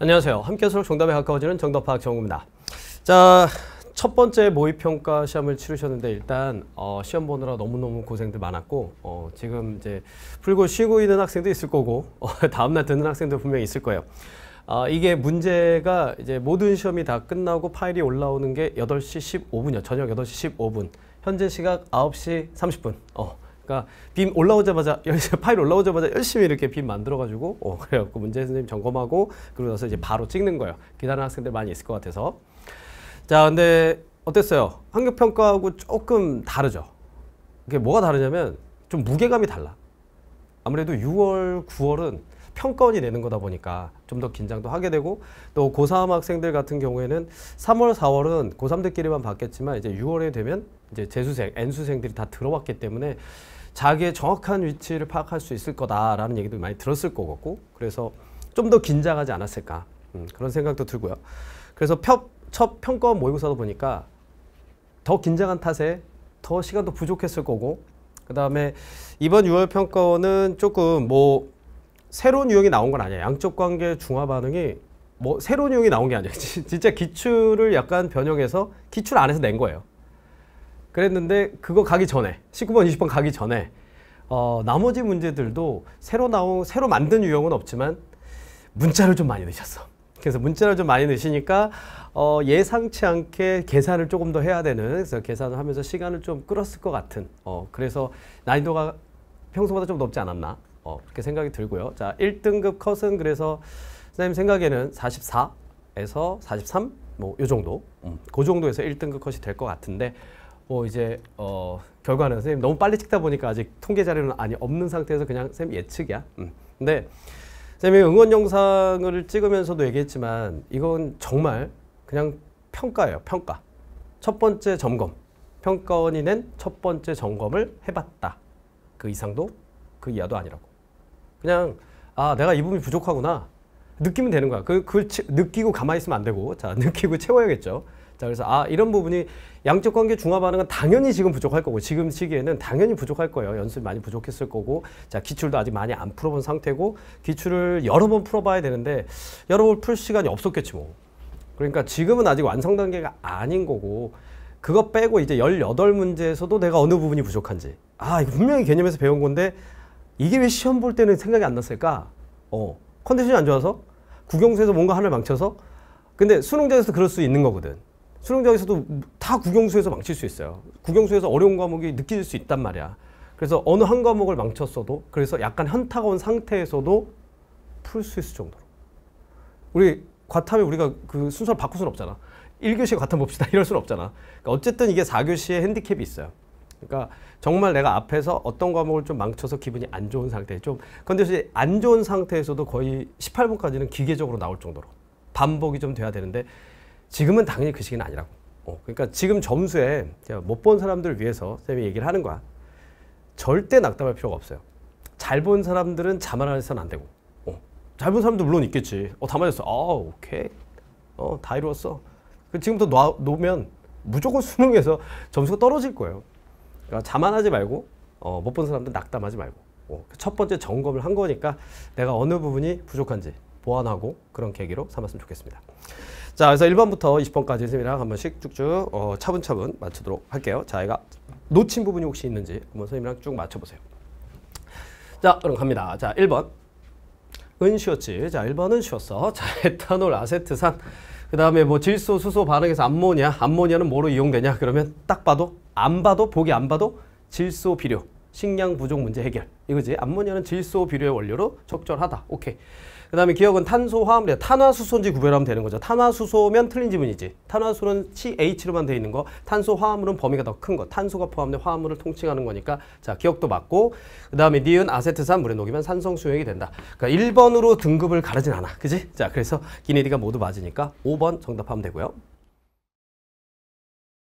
안녕하세요. 함께 수록 정답에 가까워지는 정답 파악 정우입니다. 자, 첫 번째 모의평가 시험을 치르셨는데 일단 어, 시험 보느라 너무너무 고생들 많았고 어, 지금 이제 풀고 쉬고 있는 학생도 있을 거고 어, 다음날 듣는 학생도 분명히 있을 거예요. 아, 이게 문제가 이제 모든 시험이 다 끝나고 파일이 올라오는 게 8시 15분이요. 저녁 8시 15분. 현재 시각 9시 30분. 어. 그러니까 빔 올라오자마자 파일 올라오자마자 열심히 이렇게 빔 만들어가지고 어, 그래갖고 문제 선생님 점검하고 그러고 나서 이제 바로 찍는 거예요. 기다리는 학생들 많이 있을 것 같아서 자 근데 어땠어요? 환경평가하고 조금 다르죠. 이게 뭐가 다르냐면 좀 무게감이 달라. 아무래도 6월, 9월은 평가원이 내는 거다 보니까 좀 더 긴장도 하게 되고 또 고3 학생들 같은 경우에는 3월, 4월은 고3들끼리만 봤겠지만 이제 6월에 되면 이제 재수생, N수생들이 다 들어왔기 때문에 자기의 정확한 위치를 파악할 수 있을 거다라는 얘기도 많이 들었을 것 같고 그래서 좀 더 긴장하지 않았을까 음, 그런 생각도 들고요. 그래서 첫 평가원 모의고사도 보니까 더 긴장한 탓에 더 시간도 부족했을 거고 그 다음에 이번 6월 평가원은 조금 뭐 새로운 유형이 나온 건 아니야. 양쪽 관계 중화 반응이 뭐 새로운 유형이 나온 게 아니에요. 진짜 기출을 약간 변형해서 기출 안에서 낸 거예요. 그랬는데 그거 가기 전에 19번, 20번 가기 전에 어, 나머지 문제들도 새로 나온 새로 만든 유형은 없지만 문자를 좀 많이 넣으셨어. 그래서 문자를 좀 많이 넣으시니까 어, 예상치 않게 계산을 조금 더 해야 되는 그래서 계산을 하면서 시간을 좀 끌었을 것 같은 어, 그래서 난이도가 평소보다 좀 높지 않았나 어, 그렇게 생각이 들고요. 자, 1등급 컷은 그래서 선생님 생각에는 44에서 43뭐요 정도 음. 그 정도에서 1등급 컷이 될 것 같은데 뭐 이제 어 결과는 선생님 너무 빨리 찍다 보니까 아직 통계 자료는 아니 없는 상태에서 그냥 선생님 예측이야. 음. 근데 선생님이 응원 영상을 찍으면서도 얘기했지만 이건 정말 그냥 평가예요. 평가. 첫 번째 점검. 평가원이 낸 첫 번째 점검을 해봤다. 그 이상도 그 이하도 아니라고. 그냥 아 내가 이 부분이 부족하구나. 느끼면 되는 거야. 그, 그걸 치, 느끼고 가만히 있으면 안 되고 자 느끼고 채워야겠죠. 자 그래서 아 이런 부분이 양적 관계 중화반응은 당연히 지금 부족할 거고 지금 시기에는 당연히 부족할 거예요. 연습이 많이 부족했을 거고 자 기출도 아직 많이 안 풀어본 상태고 기출을 여러 번 풀어봐야 되는데 여러 번 풀 시간이 없었겠지 뭐. 그러니까 지금은 아직 완성 단계가 아닌 거고 그거 빼고 이제 열여덟 문제에서도 내가 어느 부분이 부족한지 아 이거 분명히 개념에서 배운 건데 이게 왜 시험 볼 때는 생각이 안 났을까? 어 컨디션이 안 좋아서 국영수에서 뭔가 하나를 망쳐서 근데 수능제에서 그럴 수 있는 거거든. 수능장에서도 다 국영수에서 망칠 수 있어요. 국영수에서 어려운 과목이 느낄 수 있단 말이야. 그래서 어느 한 과목을 망쳤어도 그래서 약간 현타가 온 상태에서도 풀 수 있을 정도로. 우리 과탐에 우리가 그 순서를 바꿀 수는 없잖아. 1교시 과탐 봅시다 이럴 수는 없잖아. 그러니까 어쨌든 이게 4교시의 핸디캡이 있어요. 그러니까 정말 내가 앞에서 어떤 과목을 좀 망쳐서 기분이 안 좋은 상태 에좀 컨디션이 안 좋은 상태에서도 거의 18분까지는 기계적으로 나올 정도로 반복이 좀 돼야 되는데 지금은 당연히 그 시기는 아니라고. 어, 그러니까 지금 점수에 못 본 사람들 위해서 쌤이 얘기를 하는 거야. 절대 낙담할 필요가 없어요. 잘 본 사람들은 자만해서는 안 되고. 어, 잘 본 사람도 물론 있겠지. 어, 다 맞았어. 아, 오케이. 어, 다 이루었어. 그 지금부터 놔, 놓으면 무조건 수능에서 점수가 떨어질 거예요. 그러니까 자만하지 말고 어, 못 본 사람들 낙담하지 말고 어, 그 첫 번째 점검을 한 거니까 내가 어느 부분이 부족한지 보완하고 그런 계기로 삼았으면 좋겠습니다. 자, 그래서 1번부터 20번까지 선생님이랑 한 번씩 쭉쭉 어, 차분차분 맞추도록 할게요. 자, 얘가 놓친 부분이 혹시 있는지 한번 선생님이랑 쭉 맞춰보세요. 자, 그럼 갑니다. 자, 1번. 은 쉬웠지. 자, 1번은 쉬웠어. 자, 에탄올, 아세트산. 그 다음에 뭐 질소, 수소 반응에서 암모니아. 암모니아는 뭐로 이용되냐? 그러면 딱 봐도, 안 봐도, 보기 안 봐도 질소 비료. 식량 부족 문제 해결. 이거지. 암모니아는 질소 비료의 원료로 적절하다. 오케이. 그 다음에 기억은 탄소, 화합래. 물 탄화수소인지 구별하면 되는 거죠. 탄화수소면 틀린 지문이지. 탄화수는 소 CH로만 되어 있는 거. 탄소, 화합물은 범위가 더 큰 거. 탄소가 포함된 화합물을 통칭하는 거니까. 자, 기억도 맞고. 그 다음에 니은, 아세트산, 물에 녹이면 산성수용액이 된다. 그러니까 1번으로 등급을 가르진 않아. 그지? 자, 그래서 기네디가 모두 맞으니까 5번 정답하면 되고요.